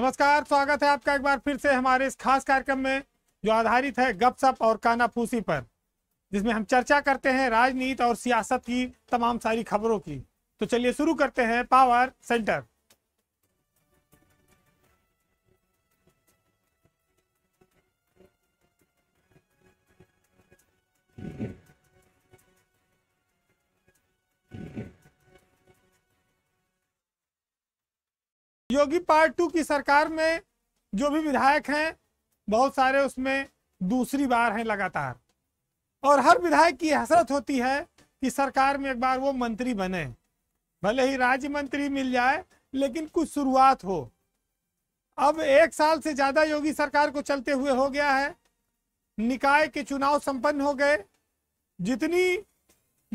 नमस्कार स्वागत है आपका एक बार फिर से हमारे इस खास कार्यक्रम में जो आधारित है गपशप और कानाफूसी पर जिसमें हम चर्चा करते हैं राजनीति और सियासत की तमाम सारी खबरों की तो चलिए शुरू करते हैं power center Yogi part two की सरकार में जो भी विधायक हैं बहुत सारे उसमें दूसरी बार हैं लगातार और हर विधायक की हसरत होती है कि सरकार में एक बार वो मंत्री बने भले ही राज्य मंत्री मिल जाए लेकिन कुछ शुरुआत हो अब एक साल से ज़्यादा योगी सरकार को चलते हुए हो गया है निकाय के चुनाव संपन्न हो गए जितनी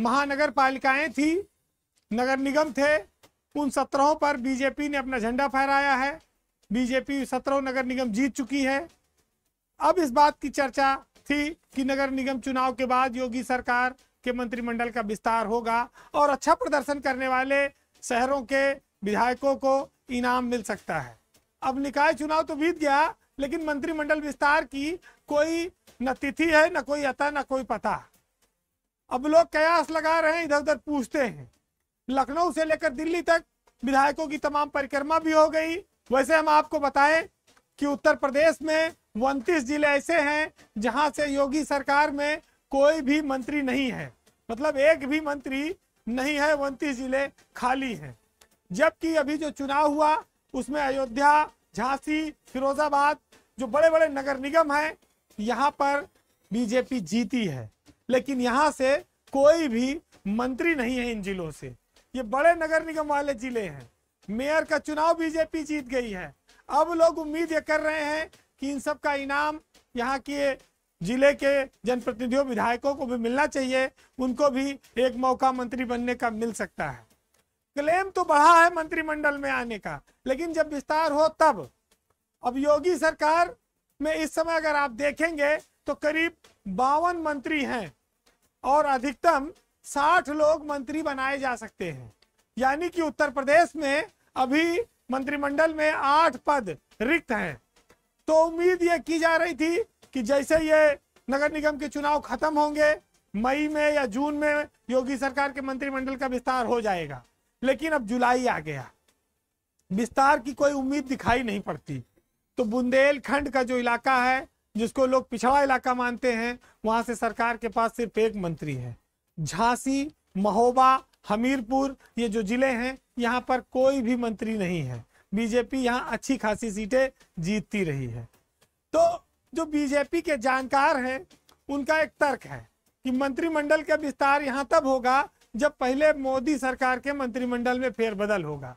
महानगर पालिकाएं थी नगर निगम थे उन सत्रहों पर बीजेपी ने अपना झंडा फहराया है बीजेपी सत्रह नगर निगम जीत चुकी है अब इस बात की चर्चा थी कि नगर निगम चुनाव के बाद योगी सरकार के मंत्रिमंडल का विस्तार होगा और अच्छा प्रदर्शन करने वाले शहरों के विधायकों को इनाम मिल सकता है अब निकाय चुनाव तो बीत गया लेकिन मंत्रिमंडल विस्तार की कोई न तिथि है न कोई अता न कोई पता अब लोग कयास लगा रहे हैं इधर उधर पूछते हैं लखनऊ से लेकर दिल्ली तक विधायकों की तमाम परिक्रमा भी हो गई वैसे हम आपको बताएं कि उत्तर प्रदेश में उनतीस जिले ऐसे हैं जहां से योगी सरकार में कोई भी मंत्री नहीं है मतलब एक भी मंत्री नहीं है उनतीस जिले खाली हैं जबकि अभी जो चुनाव हुआ उसमें अयोध्या झांसी फिरोजाबाद जो बड़े बड़े नगर निगम हैं यहाँ पर बीजेपी जीती है लेकिन यहाँ से कोई भी मंत्री नहीं है इन जिलों से ये बड़े नगर निगम वाले जिले हैं मेयर का चुनाव बीजेपी जीत गई है अब लोग उम्मीद ये कर रहे हैं कि इन सब का इनाम यहाँ के जिले के जनप्रतिनिधियों विधायकों को भी मिलना चाहिए उनको भी एक मौका मंत्री बनने का मिल सकता है क्लेम तो बढ़ा है मंत्रिमंडल में आने का लेकिन जब विस्तार हो तब अब योगी सरकार में इस समय अगर आप देखेंगे तो करीब बावन मंत्री हैं और अधिकतम साठ लोग मंत्री बनाए जा सकते हैं यानी कि उत्तर प्रदेश में अभी मंत्रिमंडल में आठ पद रिक्त हैं तो उम्मीद ये की जा रही थी कि जैसे ये नगर निगम के चुनाव खत्म होंगे मई में या जून में योगी सरकार के मंत्रिमंडल का विस्तार हो जाएगा लेकिन अब जुलाई आ गया विस्तार की कोई उम्मीद दिखाई नहीं पड़ती तो बुंदेलखंड का जो इलाका है जिसको लोग पिछड़ा इलाका मानते हैं वहां से सरकार के पास सिर्फ एक मंत्री है झांसी महोबा हमीरपुर ये जो जिले हैं यहाँ पर कोई भी मंत्री नहीं है बीजेपी यहाँ अच्छी खासी सीटें जीतती रही है तो जो बीजेपी के जानकार हैं उनका एक तर्क है कि मंत्रिमंडल का विस्तार यहाँ तब होगा जब पहले मोदी सरकार के मंत्रिमंडल में फेरबदल होगा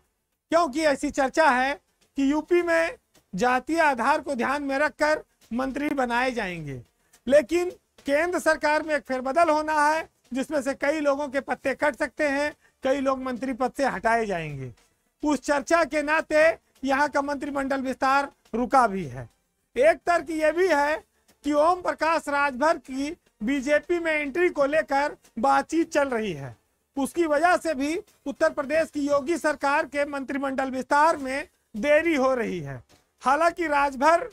क्योंकि ऐसी चर्चा है कि यूपी में जातीय आधार को ध्यान में रखकर मंत्री बनाए जाएंगे लेकिन केंद्र सरकार में एक फेरबदल होना है जिसमें से कई लोगों के पत्ते कट सकते हैं कई लोग मंत्री पद से हटाए जाएंगे उस चर्चा के नाते यहाँ का मंत्रिमंडल विस्तार रुका भी है एक तर्क ये भी है कि ओम प्रकाश राजभर की बीजेपी में एंट्री को लेकर बातचीत चल रही है उसकी वजह से भी उत्तर प्रदेश की योगी सरकार के मंत्रिमंडल विस्तार में देरी हो रही है हालांकि राजभर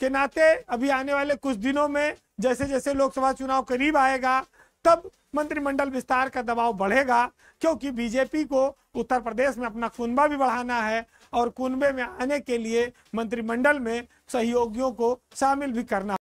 के नाते अभी आने वाले कुछ दिनों में जैसे जैसे लोकसभा चुनाव करीब आएगा तब मंत्रिमंडल विस्तार का दबाव बढ़ेगा क्योंकि बीजेपी को उत्तर प्रदेश में अपना कुनबा भी बढ़ाना है और कुनबे में आने के लिए मंत्रिमंडल में सहयोगियों को शामिल भी करना